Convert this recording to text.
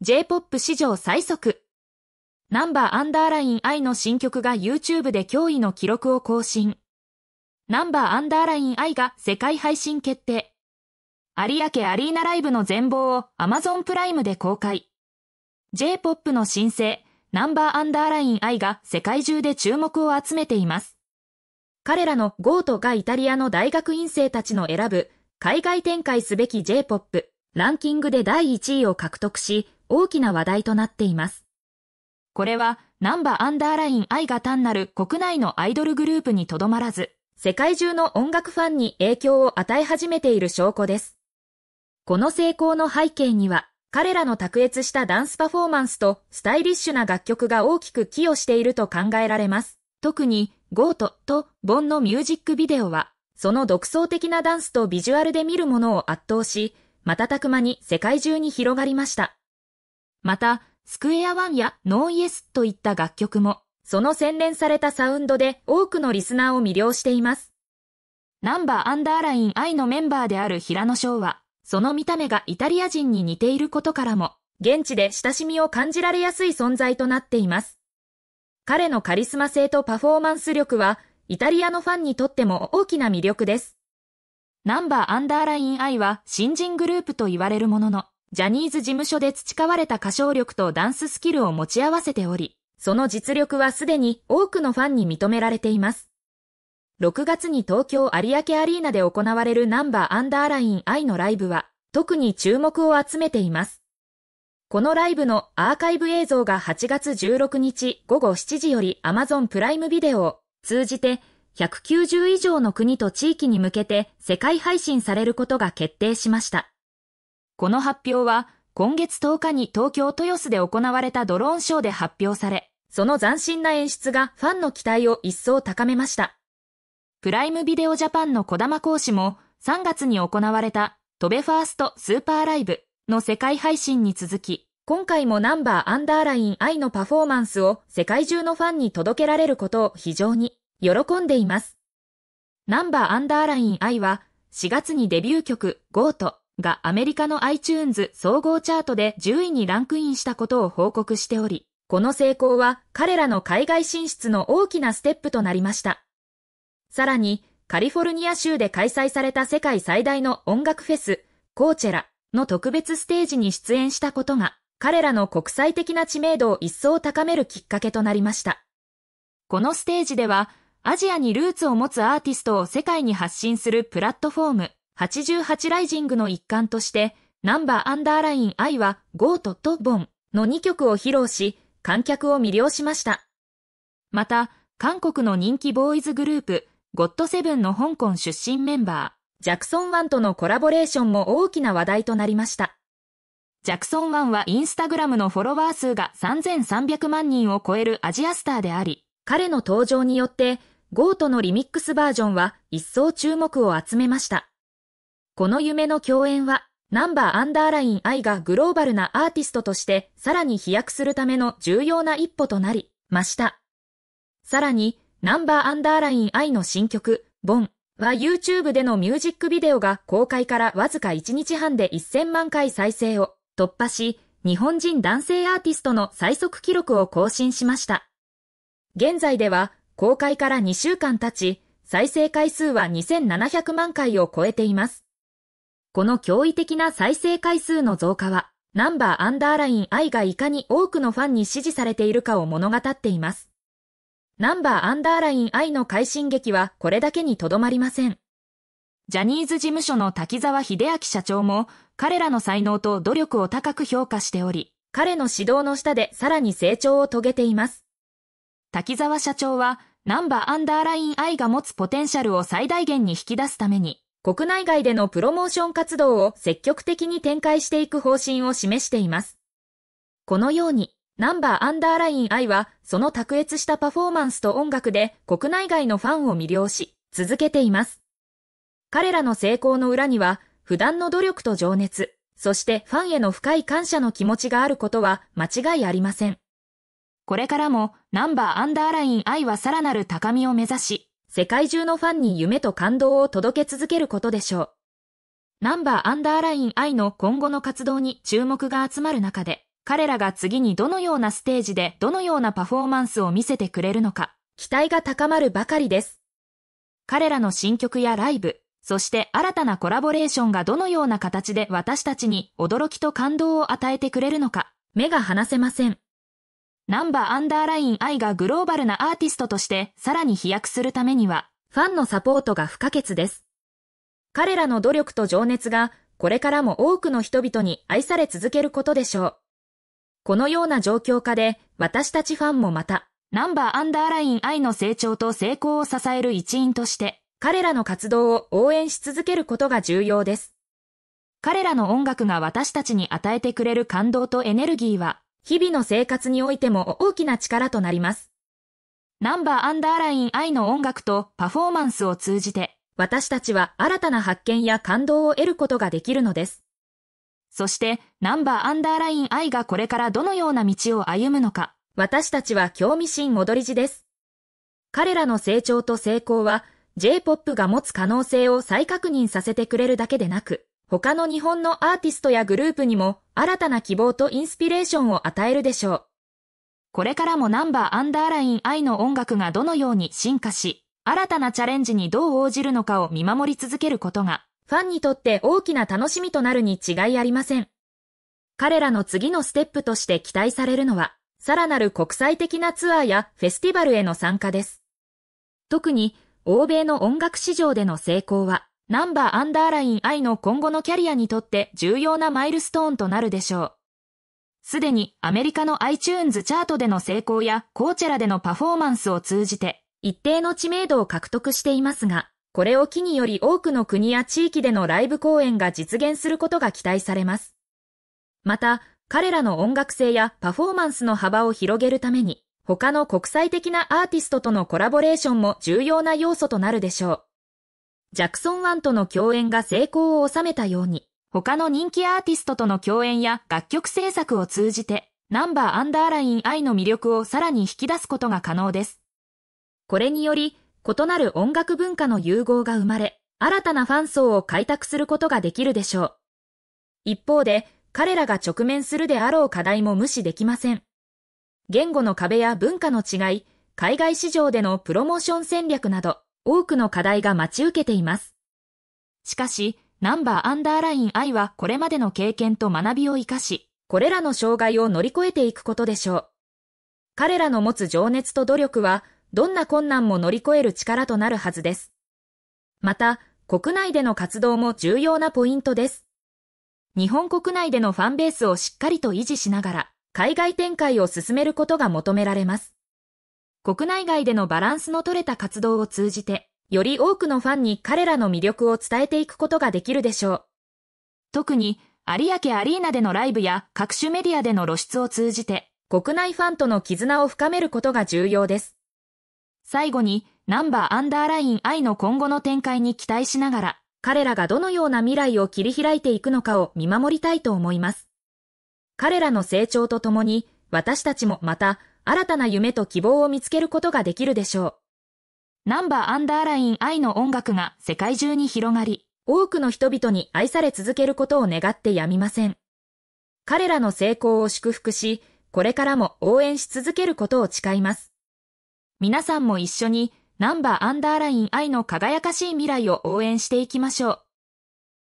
J-POP 史上最速。ナンバーアンダーライン I の新曲が YouTube で驚異の記録を更新。ナンバーアンダーライン I が世界配信決定。有明アリーナライブの全貌を Amazon プライムで公開。J-POP の新星、ナンバーアンダーライン I が世界中で注目を集めています。彼らのゴートがイタリアの大学院生たちの選ぶ海外展開すべき J-POP ランキングで第1位を獲得し、大きな話題となっています。これは、ナンバアンダーライン愛が単なる国内のアイドルグループにとどまらず、世界中の音楽ファンに影響を与え始めている証拠です。この成功の背景には、彼らの卓越したダンスパフォーマンスとスタイリッシュな楽曲が大きく寄与していると考えられます。特に、ゴートとボンのミュージックビデオは、その独創的なダンスとビジュアルで見るものを圧倒し、瞬く間に世界中に広がりました。また、スクエアワンやノーイエスといった楽曲も、その洗練されたサウンドで多くのリスナーを魅了しています。ナンバーアンダーライン I のメンバーである平野翔は、その見た目がイタリア人に似ていることからも、現地で親しみを感じられやすい存在となっています。彼のカリスマ性とパフォーマンス力は、イタリアのファンにとっても大きな魅力です。ナンバーアンダーライン I は新人グループと言われるものの、ジャニーズ事務所で培われた歌唱力とダンススキルを持ち合わせており、その実力はすでに多くのファンに認められています。6月に東京有明アリーナで行われるナンバーアンダーライン I のライブは、特に注目を集めています。このライブのアーカイブ映像が8月16日午後7時より Amazon プライムビデオを通じて190以上の国と地域に向けて世界配信されることが決定しました。この発表は今月10日に東京豊洲で行われたドローンショーで発表され、その斬新な演出がファンの期待を一層高めました。プライムビデオジャパンの小玉講師も3月に行われた飛べファーストスーパーライブの世界配信に続き、今回もナンバーアンダーライン愛のパフォーマンスを世界中のファンに届けられることを非常に喜んでいます。ナンバーアンダーライン愛は4月にデビュー曲 Go とがアメリカの iTunes 総合チャートで10位にランクインしたことを報告しており、この成功は彼らの海外進出の大きなステップとなりました。さらに、カリフォルニア州で開催された世界最大の音楽フェス、コーチェラの特別ステージに出演したことが、彼らの国際的な知名度を一層高めるきっかけとなりました。このステージでは、アジアにルーツを持つアーティストを世界に発信するプラットフォーム、88ライジングの一環として、ナンバーアンダーライン愛はゴートとボンの2曲を披露し、観客を魅了しました。また、韓国の人気ボーイズグループ、ゴッドセブンの香港出身メンバー、ジャクソン1とのコラボレーションも大きな話題となりました。ジャクソン1はインスタグラムのフォロワー数が3300万人を超えるアジアスターであり、彼の登場によって、ゴートのリミックスバージョンは一層注目を集めました。この夢の共演は、ナンバーアンダーラインイがグローバルなアーティストとしてさらに飛躍するための重要な一歩となりました。さらに、ナンバーアンダーラインイの新曲、ボンは YouTube でのミュージックビデオが公開からわずか1日半で1000万回再生を突破し、日本人男性アーティストの最速記録を更新しました。現在では公開から2週間経ち、再生回数は2700万回を超えています。この驚異的な再生回数の増加は、ナンバーアンダーライン愛がいかに多くのファンに支持されているかを物語っています。ナンバーアンダーライン I の快進撃はこれだけにとどまりません。ジャニーズ事務所の滝沢秀明社長も、彼らの才能と努力を高く評価しており、彼の指導の下でさらに成長を遂げています。滝沢社長は、ナンバーアンダーライン愛が持つポテンシャルを最大限に引き出すために、国内外でのプロモーション活動を積極的に展開していく方針を示しています。このように、ナンバーアンダーライン I は、その卓越したパフォーマンスと音楽で国内外のファンを魅了し、続けています。彼らの成功の裏には、普段の努力と情熱、そしてファンへの深い感謝の気持ちがあることは間違いありません。これからもナンバーアンダーライン I はさらなる高みを目指し、世界中のファンに夢と感動を届け続けることでしょう。ナンバーアンダーライン I の今後の活動に注目が集まる中で、彼らが次にどのようなステージでどのようなパフォーマンスを見せてくれるのか、期待が高まるばかりです。彼らの新曲やライブ、そして新たなコラボレーションがどのような形で私たちに驚きと感動を与えてくれるのか、目が離せません。ナンバーアンダーライン I がグローバルなアーティストとしてさらに飛躍するためには、ファンのサポートが不可欠です。彼らの努力と情熱が、これからも多くの人々に愛され続けることでしょう。このような状況下で、私たちファンもまた、ナンバーアンダーライン I の成長と成功を支える一員として、彼らの活動を応援し続けることが重要です。彼らの音楽が私たちに与えてくれる感動とエネルギーは、日々の生活においても大きな力となります。ナンバーアンダーライン I の音楽とパフォーマンスを通じて、私たちは新たな発見や感動を得ることができるのです。そして、ナンバーアンダーライン I がこれからどのような道を歩むのか、私たちは興味深戻り地です。彼らの成長と成功は、J-POP が持つ可能性を再確認させてくれるだけでなく、他の日本のアーティストやグループにも新たな希望とインスピレーションを与えるでしょう。これからもナンバーアンダーライン愛の音楽がどのように進化し、新たなチャレンジにどう応じるのかを見守り続けることが、ファンにとって大きな楽しみとなるに違いありません。彼らの次のステップとして期待されるのは、さらなる国際的なツアーやフェスティバルへの参加です。特に、欧米の音楽市場での成功は、ナンバーアンダーライン I の今後のキャリアにとって重要なマイルストーンとなるでしょう。すでにアメリカの iTunes チャートでの成功やコーチェラでのパフォーマンスを通じて一定の知名度を獲得していますが、これを機により多くの国や地域でのライブ公演が実現することが期待されます。また、彼らの音楽性やパフォーマンスの幅を広げるために、他の国際的なアーティストとのコラボレーションも重要な要素となるでしょう。ジャクソンワンとの共演が成功を収めたように、他の人気アーティストとの共演や楽曲制作を通じて、ナンバーアンダーラインアイの魅力をさらに引き出すことが可能です。これにより、異なる音楽文化の融合が生まれ、新たなファン層を開拓することができるでしょう。一方で、彼らが直面するであろう課題も無視できません。言語の壁や文化の違い、海外市場でのプロモーション戦略など、多くの課題が待ち受けています。しかし、ナンバーアンダーライン I はこれまでの経験と学びを活かし、これらの障害を乗り越えていくことでしょう。彼らの持つ情熱と努力は、どんな困難も乗り越える力となるはずです。また、国内での活動も重要なポイントです。日本国内でのファンベースをしっかりと維持しながら、海外展開を進めることが求められます。国内外でのバランスの取れた活動を通じて、より多くのファンに彼らの魅力を伝えていくことができるでしょう。特に、有明アリーナでのライブや各種メディアでの露出を通じて、国内ファンとの絆を深めることが重要です。最後に、ナンバーアンダーライン I の今後の展開に期待しながら、彼らがどのような未来を切り開いていくのかを見守りたいと思います。彼らの成長とともに、私たちもまた、新たな夢と希望を見つけることができるでしょう。ナンバーアンダーライン愛の音楽が世界中に広がり、多くの人々に愛され続けることを願ってやみません。彼らの成功を祝福し、これからも応援し続けることを誓います。皆さんも一緒にナンバーアンダーライン愛の輝かしい未来を応援していきましょう。